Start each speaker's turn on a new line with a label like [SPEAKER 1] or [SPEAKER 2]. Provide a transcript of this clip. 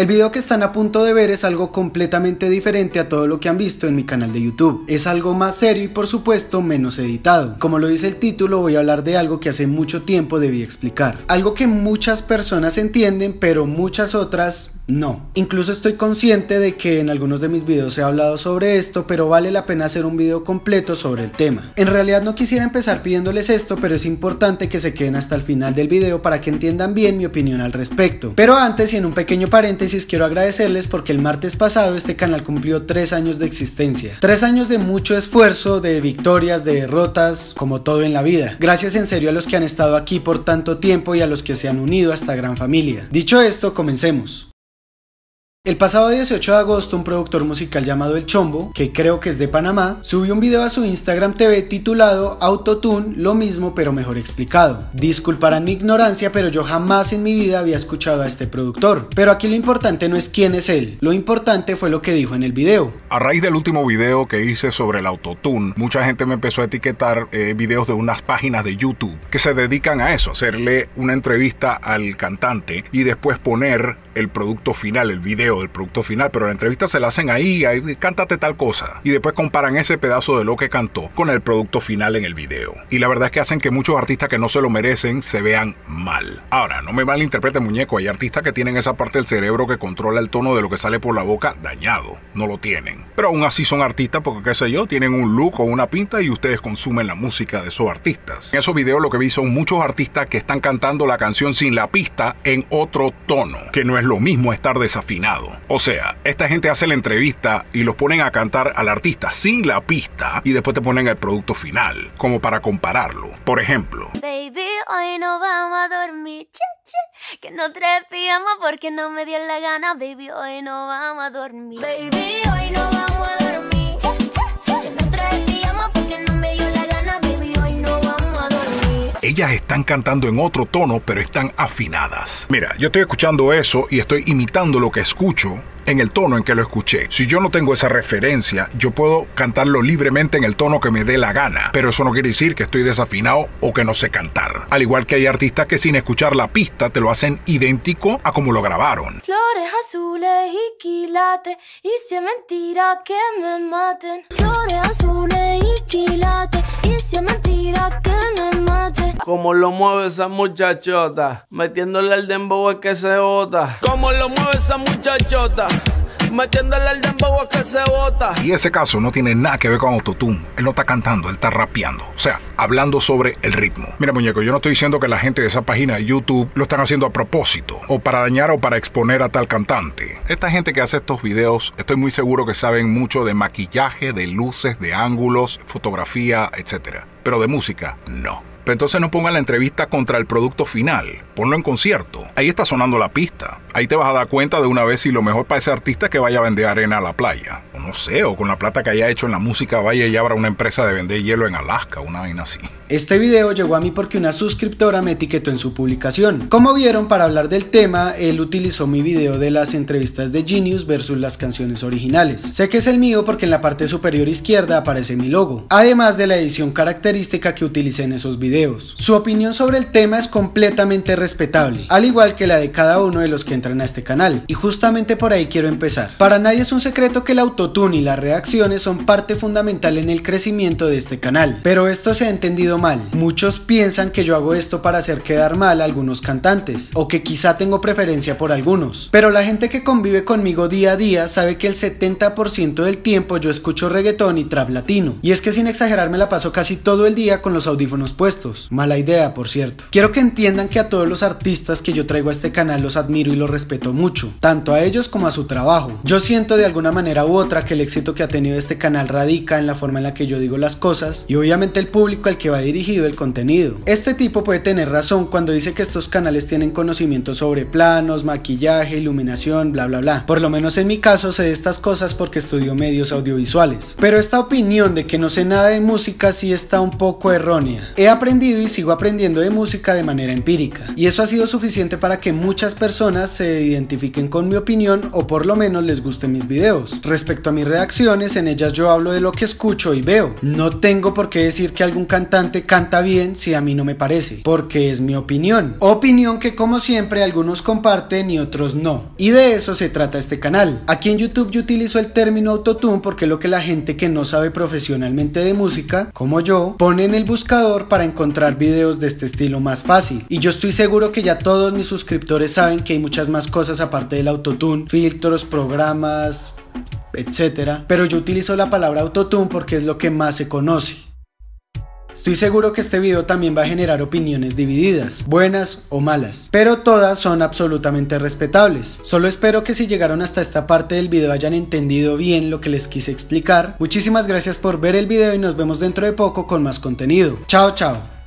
[SPEAKER 1] El video que están a punto de ver es algo completamente diferente a todo lo que han visto en mi canal de YouTube. Es algo más serio y por supuesto menos editado. Como lo dice el título voy a hablar de algo que hace mucho tiempo debí explicar. Algo que muchas personas entienden pero muchas otras no. Incluso estoy consciente de que en algunos de mis videos he hablado sobre esto, pero vale la pena hacer un video completo sobre el tema. En realidad no quisiera empezar pidiéndoles esto, pero es importante que se queden hasta el final del video para que entiendan bien mi opinión al respecto. Pero antes y en un pequeño paréntesis quiero agradecerles porque el martes pasado este canal cumplió 3 años de existencia. 3 años de mucho esfuerzo, de victorias, de derrotas, como todo en la vida. Gracias en serio a los que han estado aquí por tanto tiempo y a los que se han unido a esta gran familia. Dicho esto, comencemos. El pasado 18 de agosto, un productor musical llamado El Chombo, que creo que es de Panamá, subió un video a su Instagram TV titulado Autotune, lo mismo pero mejor explicado. Disculparán mi ignorancia, pero yo jamás en mi vida había escuchado a este productor. Pero aquí lo
[SPEAKER 2] importante no es quién es él, lo importante fue lo que dijo en el video. A raíz del último video que hice sobre el Autotune, mucha gente me empezó a etiquetar eh, videos de unas páginas de YouTube que se dedican a eso, hacerle una entrevista al cantante y después poner el producto final, el video del producto final, pero la entrevista se la hacen ahí, ahí cántate tal cosa. Y después comparan ese pedazo de lo que cantó con el producto final en el video. Y la verdad es que hacen que muchos artistas que no se lo merecen se vean mal. Ahora, no me malinterprete muñeco, hay artistas que tienen esa parte del cerebro que controla el tono de lo que sale por la boca dañado. No lo tienen. Pero aún así son artistas porque qué sé yo, tienen un look o una pinta y ustedes consumen la música de esos artistas. En esos videos lo que vi son muchos artistas que están cantando la canción sin la pista en otro tono, que no es lo mismo estar desafinado o sea, esta gente hace la entrevista y los ponen a cantar al artista sin la pista y después te ponen el producto final, como para compararlo. Por ejemplo. Baby,
[SPEAKER 1] hoy no vamos a dormir, che, che, que no trepíamos porque no me dio la gana, baby, hoy no vamos a dormir. Baby, hoy no vamos a dormir.
[SPEAKER 2] ellas están cantando en otro tono, pero están afinadas. Mira, yo estoy escuchando eso y estoy imitando lo que escucho en el tono en que lo escuché. Si yo no tengo esa referencia, yo puedo cantarlo libremente en el tono que me dé la gana, pero eso no quiere decir que estoy desafinado o que no sé cantar. Al igual que hay artistas que sin escuchar la pista te lo hacen idéntico a como lo grabaron. Flores
[SPEAKER 1] azules y quilate y si es mentira que me maten. Flores azules y quilates, y si es mentira que me maten. Como lo mueve esa muchachota, metiéndole el dembow que se bota. Como lo mueve esa muchachota al que se bota.
[SPEAKER 2] Y ese caso no tiene nada que ver con autotune. Él no está cantando, él está rapeando. O sea, hablando sobre el ritmo. Mira, muñeco, yo no estoy diciendo que la gente de esa página de YouTube lo están haciendo a propósito, o para dañar o para exponer a tal cantante. Esta gente que hace estos videos, estoy muy seguro que saben mucho de maquillaje, de luces, de ángulos, fotografía, etc. Pero de música, no entonces no pongan la entrevista contra el producto final, ponlo en concierto. Ahí está sonando la pista. Ahí te vas a dar cuenta de una vez si lo mejor para ese artista es que vaya a vender arena a la playa. O no sé, o con la plata que haya hecho en la música vaya y abra una empresa de vender hielo en Alaska, una vaina así.
[SPEAKER 1] Este video llegó a mí porque una suscriptora me etiquetó en su publicación. Como vieron, para hablar del tema, él utilizó mi video de las entrevistas de Genius versus las canciones originales. Sé que es el mío porque en la parte superior izquierda aparece mi logo, además de la edición característica que utilicé en esos videos. Su opinión sobre el tema es completamente respetable, al igual que la de cada uno de los que entran a este canal, y justamente por ahí quiero empezar. Para nadie es un secreto que el autotune y las reacciones son parte fundamental en el crecimiento de este canal, pero esto se ha entendido mal. Muchos piensan que yo hago esto para hacer quedar mal a algunos cantantes, o que quizá tengo preferencia por algunos, pero la gente que convive conmigo día a día sabe que el 70% del tiempo yo escucho reggaetón y trap latino, y es que sin exagerar me la paso casi todo el día con los audífonos puestos Mala idea, por cierto. Quiero que entiendan que a todos los artistas que yo traigo a este canal los admiro y los respeto mucho, tanto a ellos como a su trabajo. Yo siento de alguna manera u otra que el éxito que ha tenido este canal radica en la forma en la que yo digo las cosas y obviamente el público al que va dirigido el contenido. Este tipo puede tener razón cuando dice que estos canales tienen conocimiento sobre planos, maquillaje, iluminación, bla bla bla. Por lo menos en mi caso sé estas cosas porque estudio medios audiovisuales. Pero esta opinión de que no sé nada de música sí está un poco errónea. He aprendido y sigo aprendiendo de música de manera empírica. Y eso ha sido suficiente para que muchas personas se identifiquen con mi opinión o por lo menos les gusten mis videos. Respecto a mis reacciones, en ellas yo hablo de lo que escucho y veo. No tengo por qué decir que algún cantante canta bien si a mí no me parece, porque es mi opinión. Opinión que como siempre algunos comparten y otros no. Y de eso se trata este canal. Aquí en YouTube yo utilizo el término autotune porque es lo que la gente que no sabe profesionalmente de música, como yo, pone en el buscador para encontrar encontrar videos de este estilo más fácil. Y yo estoy seguro que ya todos mis suscriptores saben que hay muchas más cosas aparte del autotune, filtros, programas, etcétera, pero yo utilizo la palabra autotune porque es lo que más se conoce. Estoy seguro que este video también va a generar opiniones divididas, buenas o malas, pero todas son absolutamente respetables. Solo espero que si llegaron hasta esta parte del video hayan entendido bien lo que les quise explicar. Muchísimas gracias por ver el video y nos vemos dentro de poco con más contenido. Chao, chao.